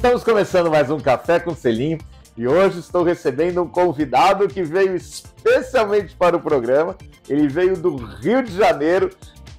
Estamos começando mais um Café com Selim e hoje estou recebendo um convidado que veio especialmente para o programa. Ele veio do Rio de Janeiro,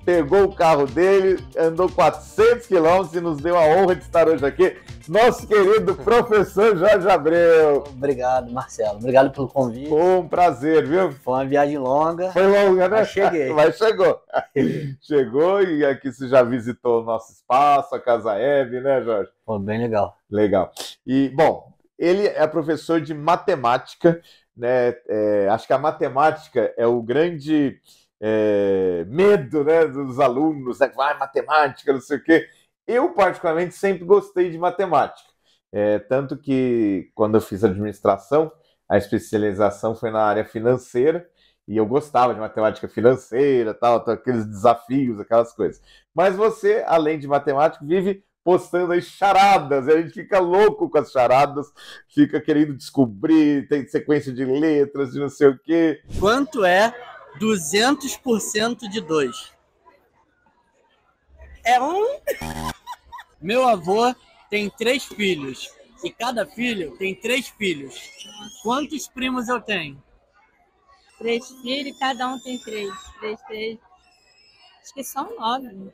pegou o carro dele, andou 400 quilômetros e nos deu a honra de estar hoje aqui. Nosso querido professor Jorge Abreu. Obrigado, Marcelo. Obrigado pelo convite. Foi um prazer, viu? Foi uma viagem longa. Foi longa, né? Mas cheguei. Mas chegou. chegou e aqui você já visitou o nosso espaço, a Casa Hebe, né, Jorge? Foi bem legal. Legal. E, bom, ele é professor de matemática, né? É, acho que a matemática é o grande é, medo né, dos alunos, né, vai matemática, não sei o quê. Eu, particularmente, sempre gostei de matemática. É, tanto que, quando eu fiz administração, a especialização foi na área financeira, e eu gostava de matemática financeira, tal, tal aqueles desafios, aquelas coisas. Mas você, além de matemática, vive postando aí charadas, e a gente fica louco com as charadas, fica querendo descobrir, tem sequência de letras, de não sei o quê. Quanto é 200% de 2. É um. Meu avô tem três filhos. E cada filho tem três filhos. Quantos primos eu tenho? Três filhos, cada um tem três. Três, três. Acho que são nove.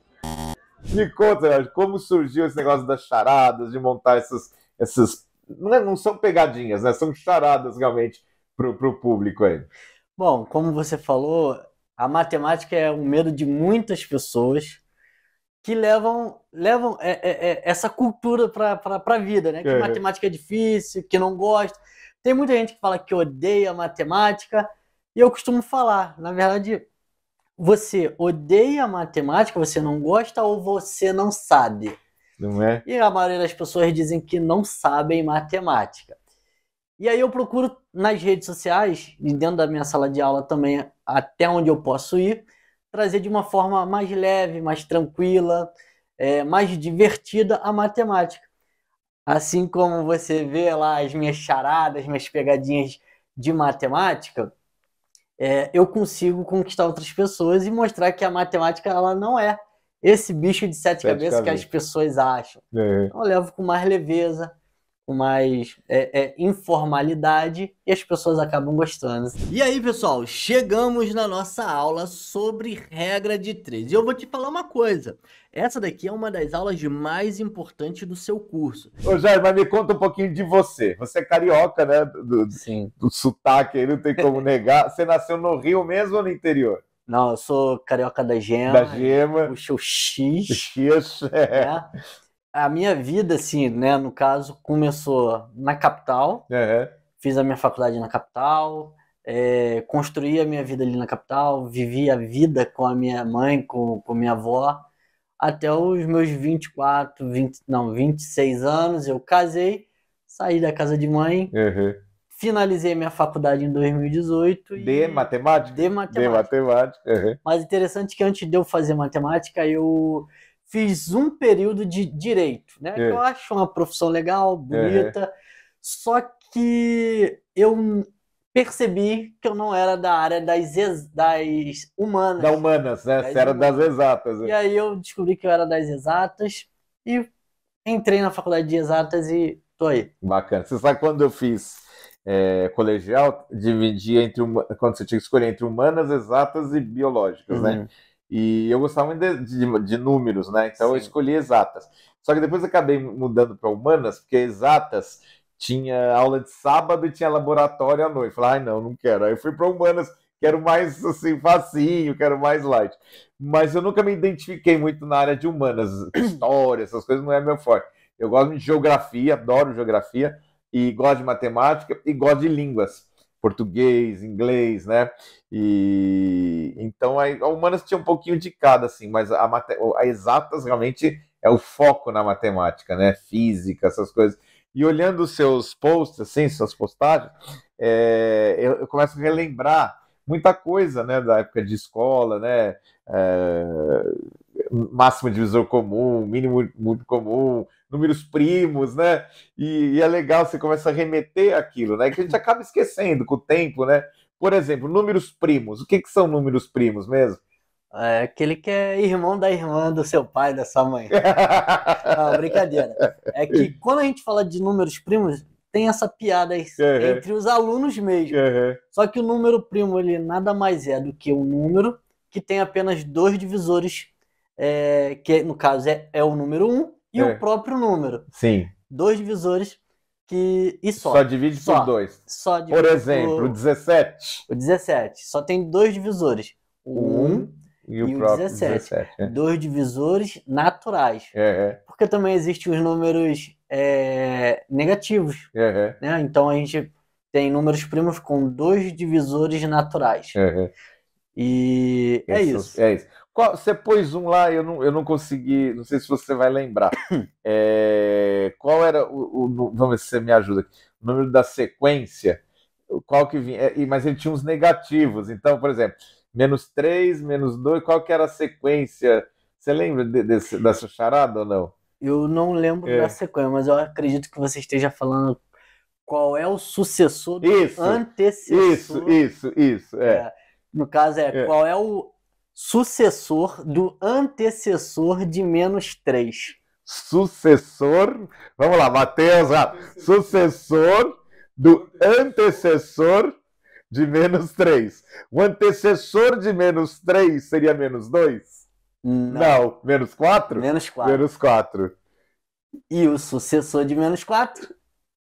Me conta, como surgiu esse negócio das charadas, de montar essas. essas... Não, é, não são pegadinhas, né? São charadas realmente para o público aí. Bom, como você falou, a matemática é um medo de muitas pessoas que levam, levam é, é, é essa cultura para a vida, né? Que é. matemática é difícil, que não gosta. Tem muita gente que fala que odeia matemática, e eu costumo falar, na verdade, você odeia matemática, você não gosta ou você não sabe? Não é? E a maioria das pessoas dizem que não sabem matemática. E aí eu procuro nas redes sociais, e dentro da minha sala de aula também, até onde eu posso ir, trazer de uma forma mais leve, mais tranquila, é, mais divertida a matemática. Assim como você vê lá as minhas charadas, minhas pegadinhas de matemática, é, eu consigo conquistar outras pessoas e mostrar que a matemática ela não é esse bicho de sete, sete cabeças cabeça. que as pessoas acham. É. Então, eu levo com mais leveza, mais é, é, informalidade e as pessoas acabam gostando. E aí, pessoal, chegamos na nossa aula sobre regra de três. E eu vou te falar uma coisa. Essa daqui é uma das aulas mais importantes do seu curso. Ô, Jair, mas me conta um pouquinho de você. Você é carioca, né? Do, Sim. Do sotaque aí, não tem como negar. Você nasceu no Rio mesmo ou no interior? Não, eu sou carioca da gema. Da gema. Puxa o X. X, é. é a minha vida, assim, né, no caso, começou na capital. É, é. Fiz a minha faculdade na capital, é, construí a minha vida ali na capital, vivi a vida com a minha mãe, com, com minha avó, até os meus 24, 20, não, 26 anos. Eu casei, saí da casa de mãe, uhum. finalizei minha faculdade em 2018. De e... matemática? De matemática. De matemática. Uhum. Mas interessante que antes de eu fazer matemática, eu fiz um período de direito, né? É. eu acho uma profissão legal, bonita. É. Só que eu percebi que eu não era da área das, das humanas. Da humanas, né? Você era das exatas. Né? E aí eu descobri que eu era das exatas e entrei na faculdade de exatas e tô aí. Bacana. Você sabe quando eu fiz é, colegial, dividia entre quando você tinha que escolher entre humanas, exatas e biológicas, né? uhum. né? E eu gostava muito de, de, de números, né? Então Sim. eu escolhi exatas. Só que depois acabei mudando para humanas, porque exatas tinha aula de sábado e tinha laboratório à noite. Falei, ai, ah, não, não quero. Aí eu fui para humanas, quero mais assim, facinho, quero mais light. Mas eu nunca me identifiquei muito na área de humanas, história, essas coisas não é meu forte. Eu gosto de geografia, adoro geografia, e gosto de matemática, e gosto de línguas português, inglês, né? E então a, a humanas tinha um pouquinho de cada, assim, mas a, mate, a exatas realmente é o foco na matemática, né? Física, essas coisas. E olhando os seus posts, assim, suas postagens, é, eu, eu, começo a relembrar muita coisa, né? Da época de escola, né? É, máximo divisor comum, mínimo muito comum, números primos, né? E, e é legal, você começa a remeter aquilo, né? Que a gente acaba esquecendo com o tempo, né? Por exemplo, números primos. O que, que são números primos mesmo? É aquele que é irmão da irmã do seu pai, da sua mãe. Não, brincadeira. É que quando a gente fala de números primos, tem essa piada aí, uhum. entre os alunos mesmo. Uhum. Só que o número primo, ele nada mais é do que um número que tem apenas dois divisores, é, que no caso é, é o número 1 um, e é. o próprio número. Sim. Dois divisores que. E só. Só divide só. por dois. Só divide por exemplo, por... o 17. O 17. Só tem dois divisores. O 1 um e o, e o próprio 17. 17 é. Dois divisores naturais. É, é. Porque também existem os números é, negativos. É, é. Né? Então a gente tem números primos com dois divisores naturais. é E é isso. É isso você pôs um lá, eu não, eu não consegui, não sei se você vai lembrar. É, qual era o, o, Vamos ver se você me ajuda aqui. O número da sequência, qual que vinha. É, mas ele tinha uns negativos. Então, por exemplo, menos 3, menos 2, qual que era a sequência? Você lembra de, desse, dessa charada ou não? Eu não lembro é. da sequência, mas eu acredito que você esteja falando qual é o sucessor do isso, antecessor. Isso, isso, isso. É. É. No caso é, é, qual é o sucessor do antecessor de menos 3. Sucessor, vamos lá, Matheus, ah, sucessor do antecessor de menos 3. O antecessor de menos 3 seria menos 2? Não. Não. Menos 4? Menos 4. Menos 4. E o sucessor de menos 4?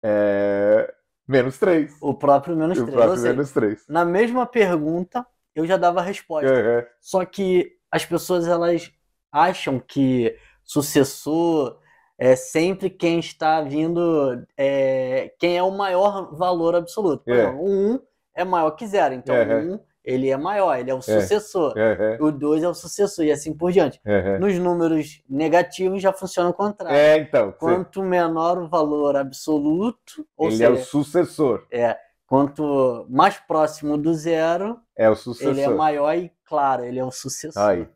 É. Menos 3. O próprio menos 3. O próprio menos 3. Na mesma pergunta, eu já dava a resposta. Uhum. Só que as pessoas elas acham que sucessor é sempre quem está vindo, é, quem é o maior valor absoluto. Por é. exemplo, o 1 um é maior que zero, então uhum. um ele é maior, ele é o é. sucessor. Uhum. O 2 é o sucessor e assim por diante. Uhum. Nos números negativos já funciona o contrário. É, então, Quanto sim. menor o valor absoluto, ele é seja, é o sucessor. É, Quanto mais próximo do zero, é o sucessor. ele é maior e, claro, ele é o sucessor. Aí.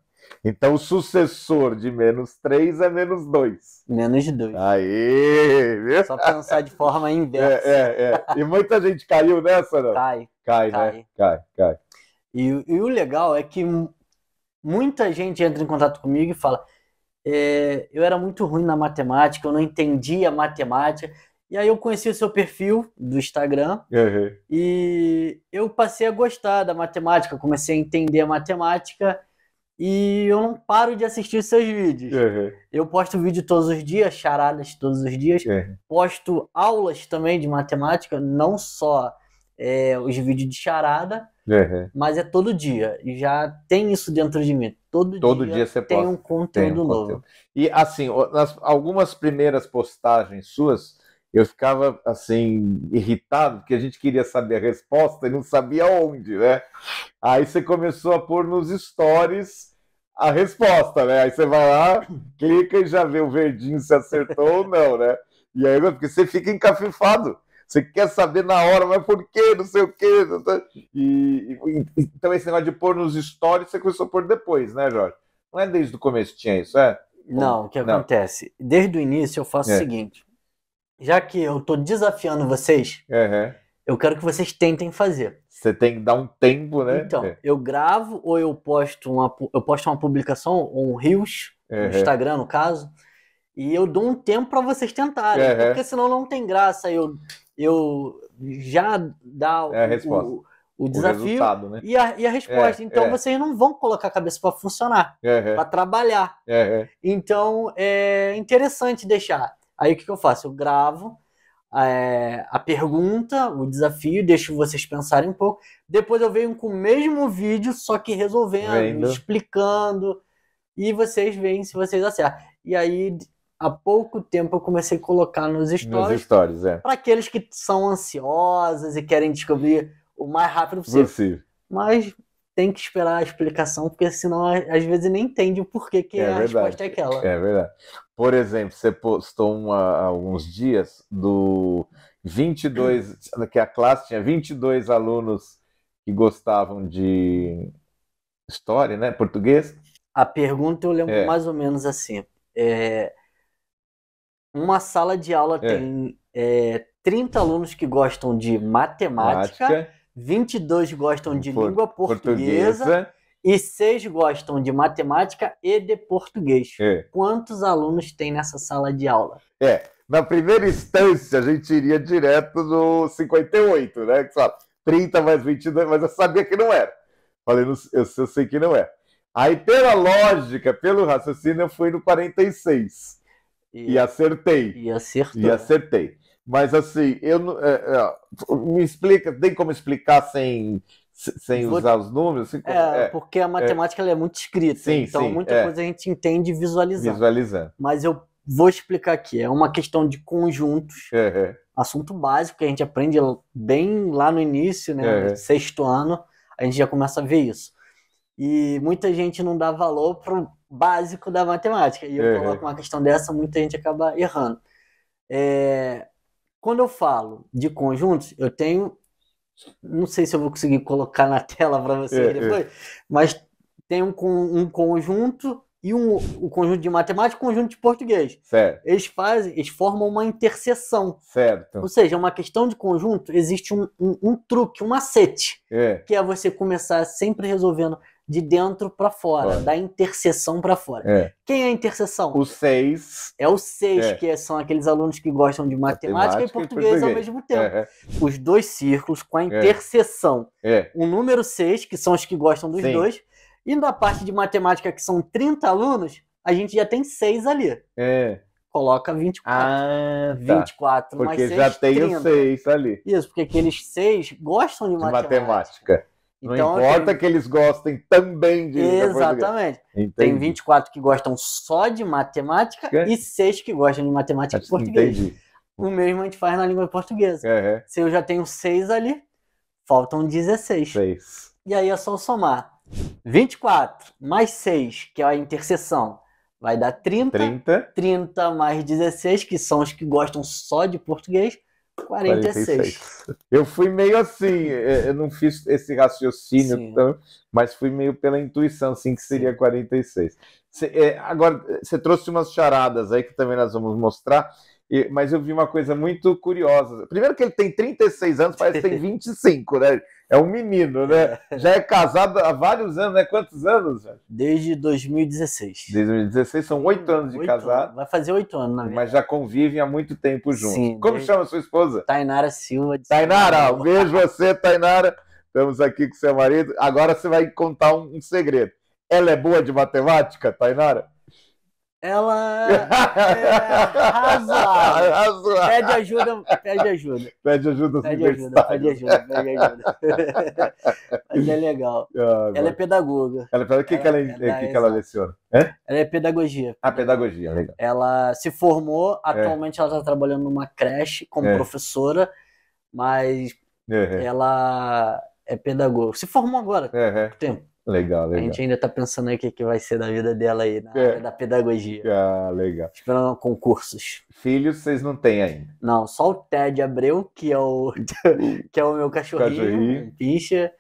Então, o sucessor de menos 3 é menos 2. Menos 2. Aí! Só pensar de forma é, inversa. É, é, é. E muita gente caiu nessa, não? Cai. Cai, né? cai. né? Cai, cai. E, e, o legal é que muita gente entra em contato comigo e fala: é, eu era muito ruim na matemática, eu não entendia matemática, e aí eu conheci o seu perfil do Instagram uhum. e eu passei a gostar da matemática, comecei a entender a matemática e eu não paro de assistir os seus vídeos. Uhum. Eu posto vídeo todos os dias, charadas todos os dias, uhum. posto aulas também de matemática, não só é, os vídeos de charada, uhum. mas é todo dia. e Já tem isso dentro de mim. Todo, todo dia, dia você tem, posta, um conteúdo tem um novo. E assim, nas algumas primeiras postagens suas, eu ficava assim irritado porque a gente queria saber a resposta e não sabia onde, né? Aí você começou a pôr nos stories a resposta, né? Aí você vai lá, clica e já vê o verdinho se acertou ou não, né? E aí porque você fica encafifado. Você quer saber na hora, mas por quê? Não sei o quê. E, e, então, esse negócio de pôr nos stories, você começou a pôr depois, né, Jorge? Não é desde o começo que tinha isso, é? Não, o que acontece? Não. Desde o início eu faço é. o seguinte: já que eu tô desafiando vocês, uhum. eu quero que vocês tentem fazer. Você tem que dar um tempo, né? Então, é. eu gravo ou eu posto uma, eu posto uma publicação, ou um Reels, uhum. no Instagram, no caso, e eu dou um tempo para vocês tentarem. Uhum. Porque senão não tem graça eu, eu já dar é a resposta. o, o desafio o né? e, a, e a resposta. É, então é. vocês não vão colocar a cabeça para funcionar, para trabalhar. Então é interessante deixar. Aí o que, que eu faço? Eu gravo é, a pergunta, o desafio, deixo vocês pensarem um pouco. Depois eu venho com o mesmo vídeo, só que resolvendo, Vendo. explicando. E vocês veem se vocês acertam. E aí, há pouco tempo, eu comecei a colocar nos stories. Nos stories, é. Para aqueles que são ansiosos e querem descobrir o mais rápido possível. possível. Mas tem que esperar a explicação, porque senão às vezes nem entende o porquê que é a verdade. resposta é aquela. É verdade. Por exemplo, você postou uma, há alguns dias do 22, que a classe tinha 22 alunos que gostavam de história, né, português. A pergunta eu lembro é. mais ou menos assim. É, uma sala de aula é. tem é, 30 alunos que gostam de matemática, matemática 22 gostam de Por, língua portuguesa, portuguesa, e 6 gostam de matemática e de português. É. Quantos alunos tem nessa sala de aula? É, na primeira instância a gente iria direto no 58, né? só 30 mais 22, mas eu sabia que não era. Falei, eu, eu sei que não é. Aí, pela lógica, pelo raciocínio, eu fui no 46. E, e acertei. E acertei. E acertei. Mas assim, eu é, é, me explica, tem como explicar sem sem Vou... usar os números? Assim, é, é, porque a é. matemática é, é muito escrita, sim, então sim, muita é. coisa a gente entende visualizando. Visualizando. Mas eu vou explicar aqui, é uma questão de conjuntos, uhum. assunto básico que a gente aprende bem lá no início, né, uhum. sexto ano, a gente já começa a ver isso. E muita gente não dá valor para o básico da matemática, e eu uhum. coloco uma questão dessa, muita gente acaba errando. É, quando eu falo de conjuntos, eu tenho. Não sei se eu vou conseguir colocar na tela para vocês é, é. depois, é. mas tem um, um conjunto e um, o conjunto de matemática e o conjunto de português. Certo. Eles fazem, eles formam uma interseção. Certo. Ou seja, é uma questão de conjunto, existe um, um, um truque, um macete, é. que é você começar sempre resolvendo de dentro para fora, Olha. da interseção para fora. É. Quem é a interseção? O 6. É o 6, é. que é, são aqueles alunos que gostam de matemática, matemática e, português e português ao mesmo tempo. É. Os dois círculos com a é. interseção. É. O número 6, que são os que gostam dos Sim. dois, e na parte de matemática, que são 30 alunos, a gente já tem 6 ali. É coloca 24. Ah, tá. 24 porque mais 6, já tem 30. o 6 ali. Isso, porque aqueles 6 gostam de, de matemática. matemática. Então, não importa tem... Assim, que eles gostem também de Exatamente. Tem 24 que gostam só de matemática é. e 6 que gostam de matemática Acho e português. Entendi. O mesmo a gente faz na língua portuguesa. É. é. Se eu já tenho 6 ali, faltam 16. 6. E aí é só somar. 24 mais 6, que é a interseção, vai dar 30. 30. 30 mais 16, que são os que gostam só de português, 46. Eu fui meio assim, eu não fiz esse raciocínio, tão, mas fui meio pela intuição, assim, que seria 46. Cê, é, agora, você trouxe umas charadas aí que também nós vamos mostrar. E, mas eu vi uma coisa muito curiosa. Primeiro que ele tem 36 anos, parece que tem 25, né? É um menino, né? É. Já é casado há vários anos, né? Quantos anos? Velho? Desde 2016. Desde 2016, são oito hum, anos de 8 casado. Anos. Vai fazer oito anos, na verdade. Mas já convivem há muito tempo juntos. Sim, Como desde... chama sua esposa? Tainara Silva. De Tainara, um beijo você, Tainara. Estamos aqui com seu marido. Agora você vai contar um, um segredo. Ela é boa de matemática, Tainara? Ela é razoável. Pede ajuda, pede ajuda. Pede ajuda, pede ajuda, pede ajuda, pede ajuda. Mas é legal. Ah, ela é, é pedagoga. Ela é O que, ela, que, ela, é, que, que ela leciona? É? Ela é pedagogia. Ah, pedagogia, legal. Ela se formou, é. atualmente é. ela está trabalhando numa creche como é. professora, mas é, ela é pedagoga. Se formou agora, uhum. tempo. Legal, legal. A gente ainda tá pensando aí o que, que vai ser da vida dela aí, na é. da pedagogia. Ah, legal. Esperando concursos. Filhos vocês não têm ainda? Não, só o Ted Abreu, que é o, que é o meu cachorrinho, cachorrinho. Né, pincha,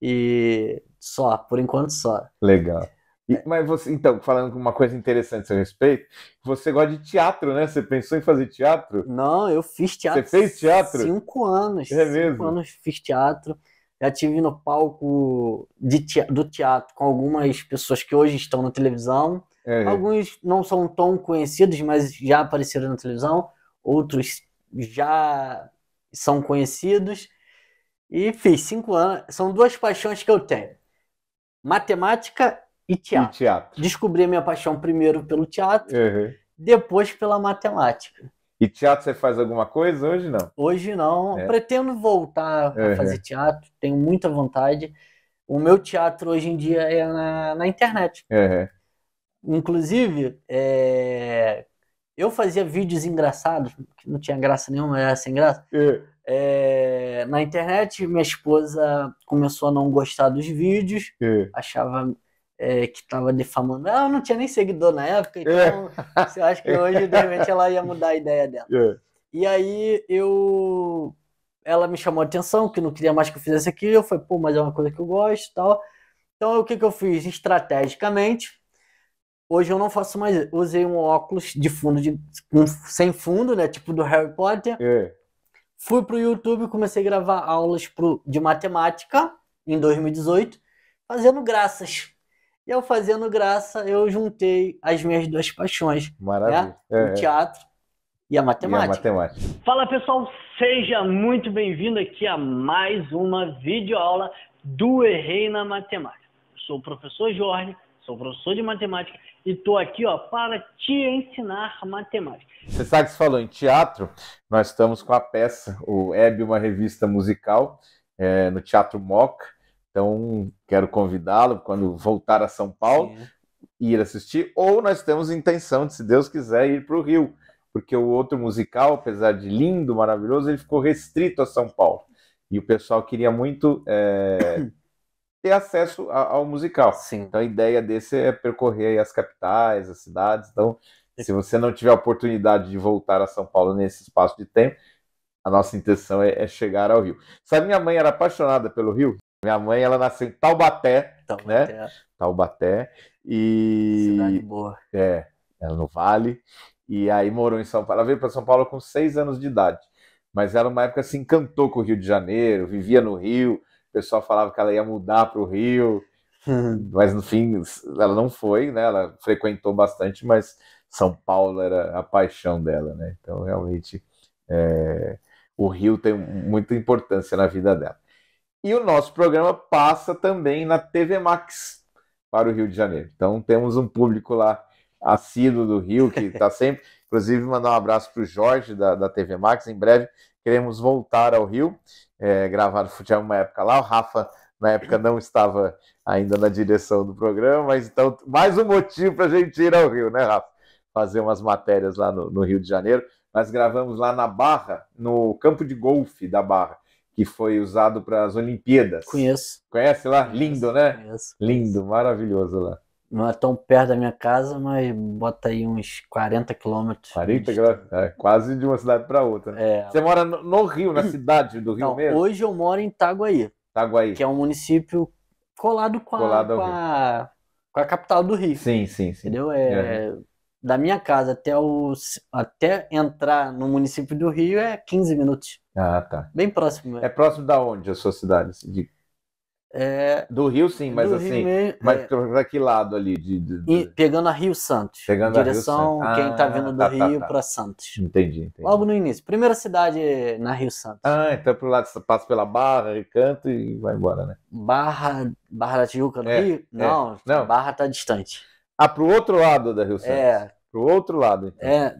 e só, por enquanto só. Legal. E, é. mas você, então, falando uma coisa interessante a seu respeito, você gosta de teatro, né? Você pensou em fazer teatro? Não, eu fiz teatro. Você fez teatro? Cinco anos. É mesmo? Cinco anos fiz teatro. Já tive no palco te do teatro com algumas pessoas que hoje estão na televisão. É. Alguns não são tão conhecidos, mas já apareceram na televisão. Outros já são conhecidos. E fiz cinco anos. São duas paixões que eu tenho: matemática e teatro. E teatro. Descobri a minha paixão primeiro pelo teatro, uhum. depois pela matemática. E teatro você faz alguma coisa? Hoje não? Hoje não. É. Pretendo voltar a fazer teatro, tenho muita vontade. O meu teatro hoje em dia é na, na internet. Uhum. Inclusive, é... eu fazia vídeos engraçados, que não tinha graça nenhuma, era sem graça. Uhum. É... Na internet, minha esposa começou a não gostar dos vídeos, é. achava é, que estava defamando. Ah, ela não tinha nem seguidor na época, é. então é. você acha que hoje, de repente, ela ia mudar a ideia dela. É. E aí eu. Ela me chamou a atenção, que não queria mais que eu fizesse aquilo. Eu falei, pô, mas é uma coisa que eu gosto e tal. Então o que, que eu fiz? Estrategicamente, hoje eu não faço mais. Usei um óculos de fundo, de, um, sem fundo, né? Tipo do Harry Potter. É. Fui pro YouTube, e comecei a gravar aulas pro, de matemática em 2018, fazendo graças e eu fazendo graça, eu juntei as minhas duas paixões. Né? Maravilha. Né? É, o é. teatro e a matemática. E a matemática. Fala pessoal, seja muito bem-vindo aqui a mais uma videoaula do Errei na Matemática. Eu sou o professor Jorge, sou professor de matemática e estou aqui ó, para te ensinar matemática. Você sabe que você falou em teatro, nós estamos com a peça, o Hebe, uma revista musical, é, no Teatro Moca então, quero convidá-lo quando voltar a São Paulo, Sim. ir assistir, ou nós temos intenção de, se Deus quiser, ir para o Rio, porque o outro musical, apesar de lindo, maravilhoso, ele ficou restrito a São Paulo. E o pessoal queria muito é, ter acesso a, ao musical. Sim. Então, a ideia desse é percorrer as capitais, as cidades. Então, é. se você não tiver a oportunidade de voltar a São Paulo nesse espaço de tempo, a nossa intenção é, é chegar ao Rio. Sabe, minha mãe era apaixonada pelo Rio, minha mãe, ela nasceu em Taubaté, Taubaté. né? Taubaté. E... Cidade boa. É, ela no Vale. E aí morou em São Paulo. Ela veio para São Paulo com seis anos de idade. Mas ela, uma época, se assim, encantou com o Rio de Janeiro, vivia no Rio. O pessoal falava que ela ia mudar para o Rio. mas, no fim, ela não foi, né? Ela frequentou bastante, mas São Paulo era a paixão dela, né? Então, realmente, é... o Rio tem muita importância na vida dela. E o nosso programa passa também na TV Max para o Rio de Janeiro. Então temos um público lá assíduo do Rio, que está sempre. Inclusive, mandar um abraço para o Jorge da, da TV Max. Em breve queremos voltar ao Rio, é, gravar o futebol uma época lá. O Rafa, na época, não estava ainda na direção do programa, mas então, mais um motivo para a gente ir ao Rio, né, Rafa? Fazer umas matérias lá no, no Rio de Janeiro. Nós gravamos lá na Barra, no campo de golfe da Barra que foi usado para as Olimpíadas. Conheço. Conhece lá? Conheço, Lindo, né? Conheço. Lindo, maravilhoso lá. Não é tão perto da minha casa, mas bota aí uns 40 quilômetros. 40 quilômetros? É, quase de uma cidade para outra. Né? É. Você mora no, Rio, na cidade do Rio Não, mesmo? Hoje eu moro em Itaguaí. Itaguaí. Que é um município colado com a, colado com a, com a capital do Rio. Sim, sim, sim. Entendeu? É, é da minha casa até, o, até entrar no município do Rio é 15 minutos. Ah, tá. Bem próximo. Mesmo. Né? É próximo da onde a sua cidade? Assim, de... É... Do Rio, sim, mas do assim. mas é... para que lado ali? De, de, pegando a Rio Santos. Pegando a Rio Santos. quem está ah, vindo do tá, tá Rio tá, tá. para Santos. Entendi, entendi, Logo no início. Primeira cidade na Rio Santos. Ah, então pro lado passa pela Barra, Recanto e vai embora, né? Barra, Barra da Tijuca no é, Rio? É. Não, Não, Barra está distante. Ah, para o outro lado da Rio é. Santos. É. Para o outro lado. Então. É.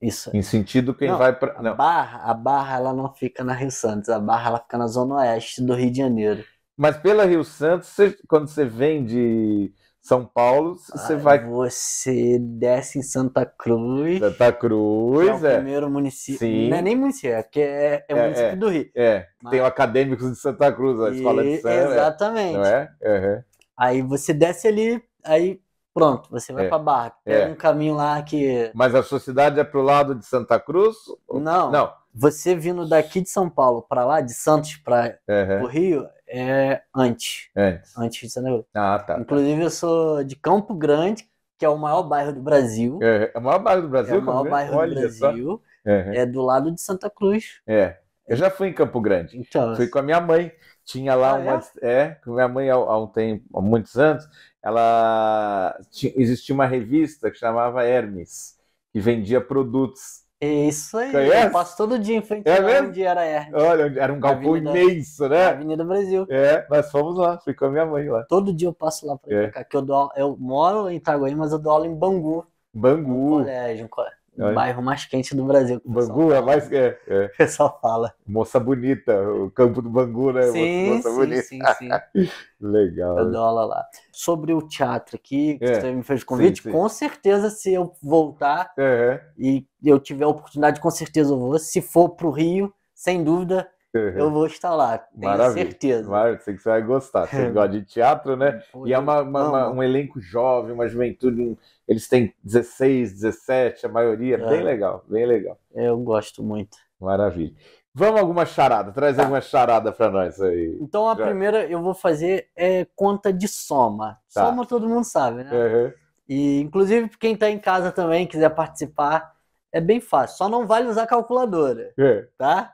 Isso. Em sentido quem não, vai para. A barra, a barra ela não fica na Rio Santos, a barra ela fica na zona oeste do Rio de Janeiro. Mas pela Rio Santos, você, quando você vem de São Paulo, você Ai, ah, vai. Você desce em Santa Cruz. Santa Cruz, é. O é. primeiro município. Sim. Não é nem município, é, é, é, é município é. do Rio. É. Mas... Tem o Acadêmicos de Santa Cruz, a e... escola de Santa. É. Exatamente. Não é? Uhum. Aí você desce ali, aí pronto, você vai é. para Barra, pega é. um caminho lá que. Mas a sua cidade é pro lado de Santa Cruz? Não. Não. Você vindo daqui de São Paulo para lá, de Santos para uhum. o Rio, é antes. Antes. Antes de Santa Cruz. Ah, tá. tá. Inclusive, tá. eu sou de Campo Grande, que é o maior bairro do Brasil. É, é o maior bairro do Brasil? É o maior bairro Olha do Brasil. Uhum. É do lado de Santa Cruz. É. Eu já fui em Campo Grande. Então, fui com a minha mãe. Tinha lá ah, uma. É? é? minha mãe, há, há, um tempo, há muitos anos, ela. Tinha, existia uma revista que chamava Hermes, que vendia produtos. Isso aí, Conhece? eu passo todo dia em frente é mesmo? onde era Hermes. Olha, era um galpão Avenida, imenso, né? Avenida Brasil. É, nós fomos lá, ficou minha mãe lá. Todo dia eu passo lá pra é. que eu, dou, eu moro em Itaguaí, mas eu dou aula em Bangu. Bangu. Um colégio, um colégio. Olha. Bairro mais quente do Brasil. Bangu é mais. É, é. O pessoal fala. Moça bonita, o campo do Bangu, né? Sim, moça, moça sim, bonita. sim, sim. Legal. Eu dou aula lá. Sobre o teatro aqui, que é. você me fez convite, sim, sim. com certeza, se eu voltar é. e eu tiver a oportunidade, com certeza eu vou. Se for para o Rio, sem dúvida, eu vou estar lá, tenho Maravilha. certeza. Maravilha, sei que você vai gostar. Você gosta de teatro, né? Pô, e é uma, uma, uma, um elenco jovem, uma juventude. Eles têm 16, 17, a maioria. É. Bem legal, bem legal. Eu gosto muito. Maravilha. Vamos alguma charada, traz tá. alguma charada para nós aí. Então a Já. primeira eu vou fazer é conta de soma. Tá. Soma todo mundo sabe, né? Uhum. E inclusive quem está em casa também quiser participar, é bem fácil. Só não vale usar calculadora, é. tá?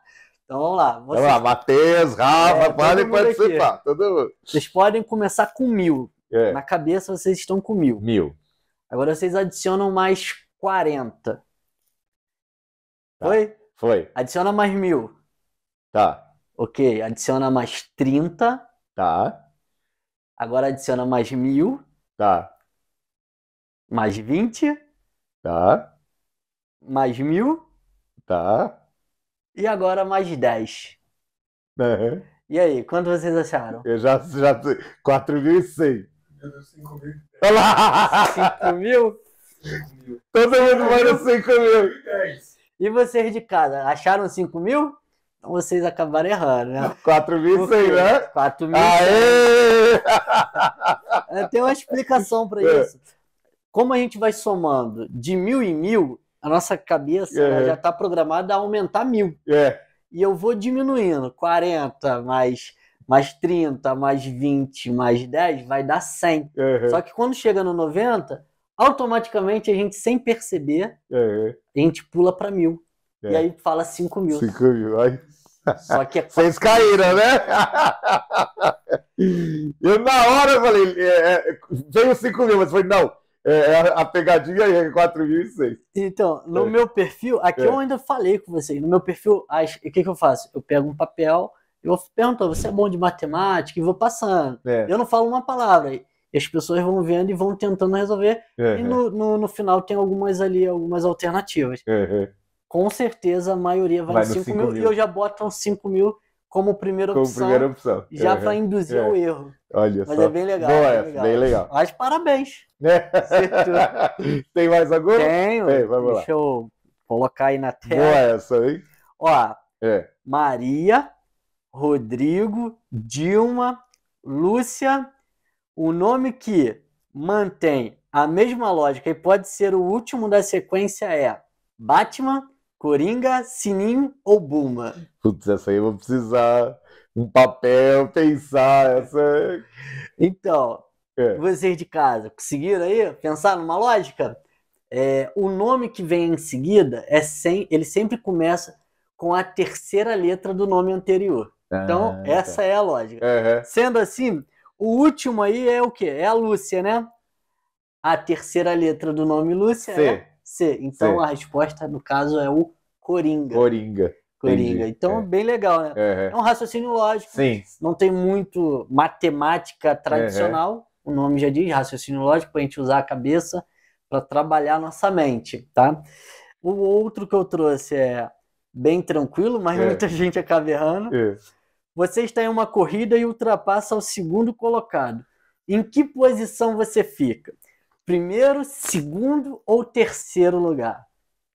Então vamos lá. Vocês... Vamos lá, Matheus, Rafa, é, podem participar. Todo mundo. Vocês podem começar com mil. É. Na cabeça vocês estão com mil. Mil. Agora vocês adicionam mais 40. Tá. Foi? Foi. Adiciona mais mil. Tá. Ok, adiciona mais 30. Tá. Agora adiciona mais mil. Tá. Mais 20. Tá. Mais mil. Tá e agora mais 10. Uhum. E aí, quanto vocês acharam? Eu já, já 4.100. Eu 5.000. Olha lá! 5 mil? Todo mundo manda 5 mil. E vocês de casa, acharam 5 mil? Então vocês acabaram errando, né? 4.100, né? 4.100. Aê! Tem uma explicação para isso. Como a gente vai somando de mil em mil, a nossa cabeça é. já está programada a aumentar mil. É. E eu vou diminuindo 40 mais, mais 30, mais 20, mais 10, vai dar 100. É. Só que quando chega no 90, automaticamente a gente, sem perceber, a gente pula para mil. É. E aí fala 5 mil. 5 mil, aí. Só que é Vocês caíram, né? Eu na hora falei, é, é, veio 5 mil, mas foi não. É, é a pegadinha aí é 4.006. Então, no é. meu perfil, aqui é. eu ainda falei com você No meu perfil, o que, que eu faço? Eu pego um papel, eu vou perguntar, você é bom de matemática? E vou passando. É. Eu não falo uma palavra. E as pessoas vão vendo e vão tentando resolver. É. E no, no, no, final tem algumas ali, algumas alternativas. É, com certeza a maioria vai, vai 5 mil, mil, E eu já boto uns 5 mil como primeira como opção. Primeira opção. Já para é, é. induzir é. o erro. Olha Mas só. é bem legal. Boa, é bem legal. legal. Mas parabéns. Né? Tem mais agora? Tenho. Tem, vamos Deixa lá. eu colocar aí na tela. Boa essa, hein? Ó, é. Maria, Rodrigo, Dilma, Lúcia, O nome que mantém a mesma lógica e pode ser o último da sequência é Batman, Coringa, Sininho ou Buma? Putz, essa aí eu vou precisar. Um papel, pensar. Essa... É- então, é. vocês de casa, conseguiram aí pensar numa lógica? É, o nome que vem em seguida é sem, ele sempre começa com a terceira letra do nome anterior. Ah, então, tá. essa é a lógica. Uhum. Sendo assim, o último aí é o quê? É a Lúcia, né? A terceira letra do nome Lúcia C. é C. Então C. a resposta, no caso, é o Coringa. Coringa. Coringa. Entendi. Então é. bem legal, né? É. é um raciocínio lógico. Sim. Não tem muito matemática tradicional. É. O nome já diz, raciocínio lógico, para a gente usar a cabeça para trabalhar nossa mente, tá? O outro que eu trouxe é bem tranquilo, mas é. muita gente acaba errando. É. Você está em uma corrida e ultrapassa o segundo colocado. Em que posição você fica? primeiro, segundo ou terceiro lugar?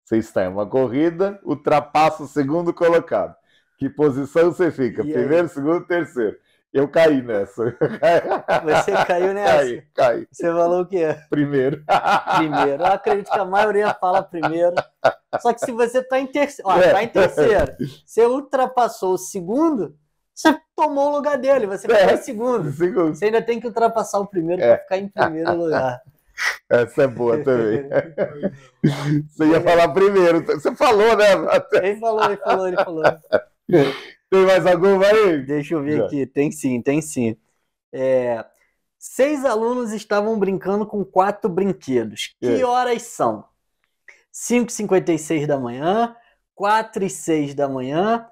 Você está em uma corrida, ultrapassa o segundo colocado. Que posição você fica? E primeiro, aí? segundo, terceiro. Eu caí nessa. Você caiu nessa? Caí, caí. Você falou o quê? Primeiro. Primeiro. Eu acredito que a maioria fala primeiro. Só que se você está em terceiro, está é. Tá em terceiro, você ultrapassou o segundo, você tomou o lugar dele, você é. ficou em segundo. segundo. Você ainda tem que ultrapassar o primeiro é. para ficar em primeiro lugar. Essa é boa também. Você ia falar primeiro. Você falou, né? Ele falou, ele falou, ele falou. Tem mais alguma aí? Deixa eu ver Já. aqui. Tem sim, tem sim. É... Seis alunos estavam brincando com quatro brinquedos. Que é. horas são? 5h56 da manhã, 4 e 6 da manhã,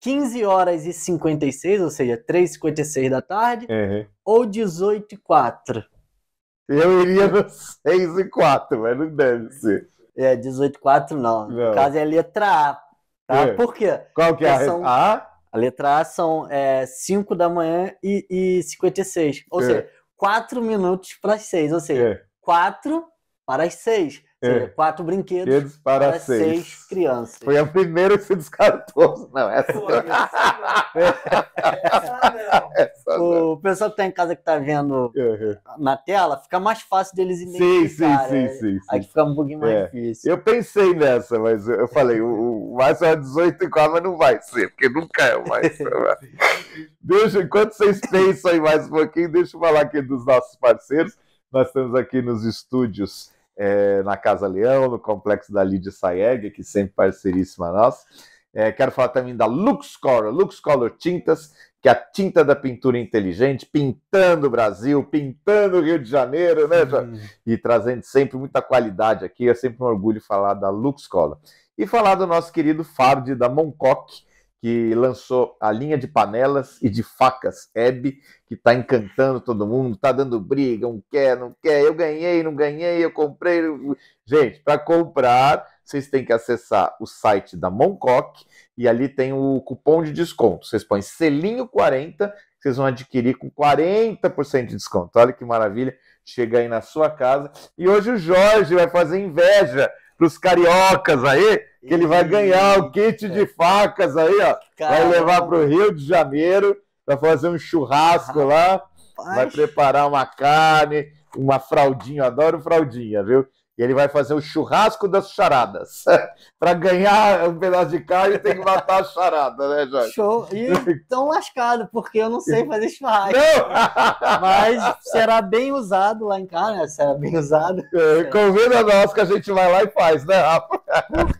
15 horas e 56, ou seja, 3h56 da tarde, uhum. ou 18 e 4? Eu iria no 6 e 4, mas não deve ser. É, 18 e 4 não. não. No caso é a letra A. Tá? É. Por quê? Qual que é a são... A? A letra A são é, 5 da manhã e, e 56. Ou é. seja, 4 minutos para as 6. Ou seja, é. 4 para as 6. É. Quatro brinquedos para, para seis. seis. crianças. Foi a primeira que se descartou. Não, essa Pô, Essa não. Essa não. O pessoal que está em casa que está vendo uhum. na tela, fica mais fácil deles identificarem. Sim, sim, sim, sim, sim. Aí fica um pouquinho mais é. difícil. Eu pensei nessa, mas eu falei, o, o Márcio é 18 igual, mas não vai ser, porque nunca é o mais né? deixa, enquanto vocês pensam aí mais um pouquinho, deixa eu falar aqui dos nossos parceiros. Nós estamos aqui nos estúdios é, na Casa Leão, no complexo da Lidia Saeg, que sempre parceiríssima nossa. É, quero falar também da Lux Color, Lux Color Tintas, que é a tinta da pintura inteligente, pintando o Brasil, pintando o Rio de Janeiro, né? Hum. E trazendo sempre muita qualidade aqui. É sempre um orgulho falar da Lux E falar do nosso querido Fábio da Moncoque, que lançou a linha de panelas e de facas Hebe, que está encantando todo mundo, está dando briga, um quer, não quer, eu ganhei, não ganhei, eu comprei. Gente, para comprar, vocês têm que acessar o site da Moncock e ali tem o cupom de desconto. Vocês põem selinho 40, vocês vão adquirir com 40% de desconto. Olha que maravilha, chega aí na sua casa. E hoje o Jorge vai fazer inveja para os cariocas aí, que ele vai ganhar o kit de é. facas aí, ó. Caramba. Vai levar para o Rio de Janeiro para fazer um churrasco Rapaz. lá. Vai preparar uma carne, uma fraldinha. Eu adoro fraldinha, viu? E ele vai fazer o churrasco das charadas. para ganhar um pedaço de carne, tem que matar a charada, né, Jorge? Show. E tão lascado, porque eu não sei fazer churrasco. Não! Mas será bem usado lá em casa, né? será bem usado. É, convida nós que a gente vai lá e faz, né, Rafa?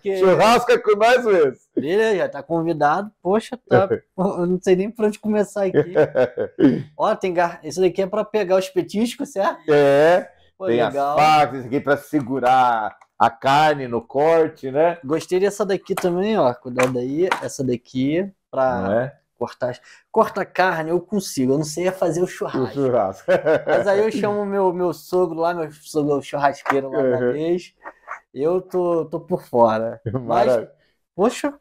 quê? Churrasco é com mais vezes. Beleza, tá convidado. Poxa, tá... eu não sei nem para onde começar aqui. Ó, tem gar... Isso daqui é para pegar os petiscos, certo? É. Pô, tem legal. as facas, aqui para segurar a carne no corte, né? Gostei dessa daqui também, ó. Cuidado aí, essa daqui para é? cortar. Corta carne, eu consigo. Eu não sei fazer o churrasco. O churrasco. Mas aí eu chamo meu meu sogro lá, meu sogro é churrasqueiro lá uhum. vez. Eu tô, tô por fora. Maravilha. Mas, poxa,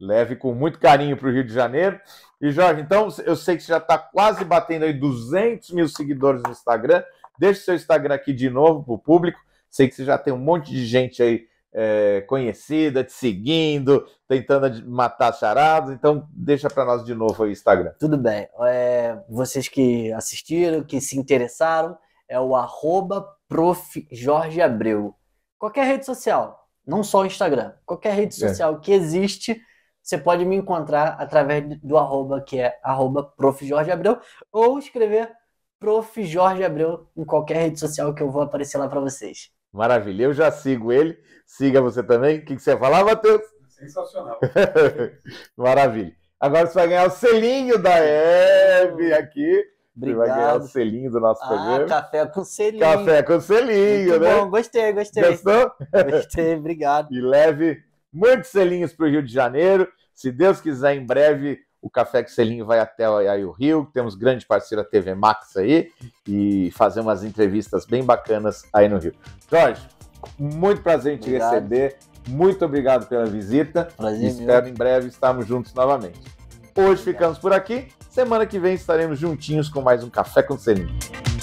leve com muito carinho para o Rio de Janeiro. E Jorge, então eu sei que você já está quase batendo aí 200 mil seguidores no Instagram. Deixe seu Instagram aqui de novo para o público. Sei que você já tem um monte de gente aí é, conhecida, te seguindo, tentando matar charados. Então, deixa para nós de novo o Instagram. Tudo bem. É, vocês que assistiram, que se interessaram, é o arroba Qualquer rede social, não só o Instagram, qualquer rede é. social é. que existe, você pode me encontrar através do arroba, que é arroba ou escrever Prof. Jorge Abreu em qualquer rede social que eu vou aparecer lá para vocês. Maravilha, eu já sigo ele, siga você também. O que, você ia falar, Matheus? Sensacional. Maravilha. Agora você vai ganhar o selinho da Eve aqui. Obrigado. Você vai ganhar o selinho do nosso ah, programa. Café com selinho. Café com selinho, muito né? Bom, gostei, gostei. Gostou? Gostei, obrigado. E leve muitos selinhos para o Rio de Janeiro. Se Deus quiser, em breve, o Café Selinho vai até o Rio, temos grande parceira TV Max aí e fazer umas entrevistas bem bacanas aí no Rio. Jorge, muito prazer em te obrigado. receber, muito obrigado pela visita. Prazer, é Espero meu. em breve estarmos juntos novamente. Hoje obrigado. ficamos por aqui. Semana que vem estaremos juntinhos com mais um Café com Selinho.